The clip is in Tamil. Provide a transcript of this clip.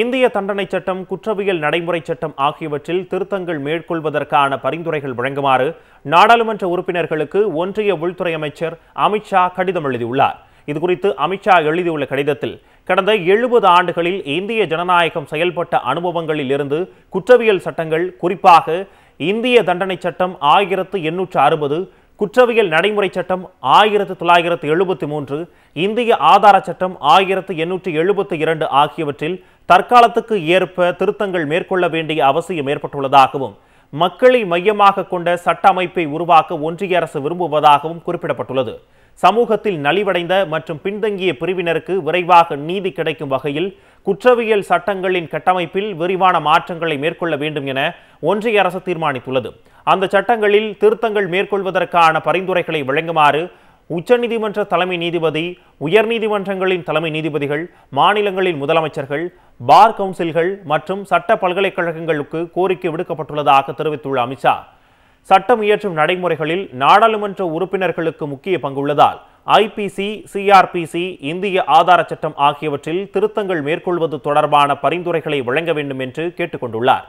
இந்திய தண்டனை சட்டம் குற்றவியல் நடைமுறை சட்டம் ஆகியவற்றில் திருத்தங்கள் மேற்கொள்வதற்கான பரிந்துரைகள் வழங்குமாறு நாடாளுமன்ற உறுப்பினர்களுக்கு ஒன்றிய உள்துறை அமைச்சர் அமித்ஷா கடிதம் எழுதியுள்ளார் இதுகுறித்து அமித்ஷா எழுதியுள்ள கடிதத்தில் கடந்த எழுபது ஆண்டுகளில் இந்திய ஜனநாயகம் செயல்பட்ட அனுபவங்களில் இருந்து குற்றவியல் சட்டங்கள் குறிப்பாக இந்திய தண்டனை சட்டம் ஆயிரத்து எண்ணூற்று அறுபது குற்றவியல் நடைமுறை சட்டம் ஆயிரத்து தொள்ளாயிரத்து எழுபத்தி மூன்று இந்திய ஆதார சட்டம் ஆயிரத்து எண்ணூற்றி எழுபத்தி இரண்டு ஆகியவற்றில் தற்காலத்துக்கு ஏற்ப திருத்தங்கள் மேற்கொள்ள வேண்டிய அவசியம் ஏற்பட்டுள்ளதாகவும் மக்களை மையமாக கொண்ட சட்ட அமைப்பை உருவாக்க ஒன்றிய அரசு விரும்புவதாகவும் குறிப்பிடப்பட்டுள்ளது சமூகத்தில் நலிவடைந்த மற்றும் பின்தங்கிய பிரிவினருக்கு விரைவாக நீதி கிடைக்கும் வகையில் குற்றவியல் சட்டங்களின் கட்டமைப்பில் விரிவான மாற்றங்களை மேற்கொள்ள வேண்டும் என ஒன்றிய அரசு தீர்மானித்துள்ளது அந்த சட்டங்களில் திருத்தங்கள் மேற்கொள்வதற்கான பரிந்துரைகளை வழங்குமாறு உச்சநீதிமன்ற தலைமை நீதிபதி உயர்நீதிமன்றங்களின் தலைமை நீதிபதிகள் மாநிலங்களின் முதலமைச்சர்கள் பார் கவுன்சில்கள் மற்றும் சட்ட பல்கலைக்கழகங்களுக்கு கோரிக்கை விடுக்கப்பட்டுள்ளதாக தெரிவித்துள்ள அமித்ஷா சட்டம் இயற்றும் நடைமுறைகளில் நாடாளுமன்ற உறுப்பினர்களுக்கு முக்கிய பங்குள்ளதால் ஐபிசி சிஆர்பிசி இந்திய ஆதார சட்டம் ஆகியவற்றில் திருத்தங்கள் மேற்கொள்வது தொடர்பான பரிந்துரைகளை வழங்க வேண்டும் என்று கேட்டுக்கொண்டுள்ளார்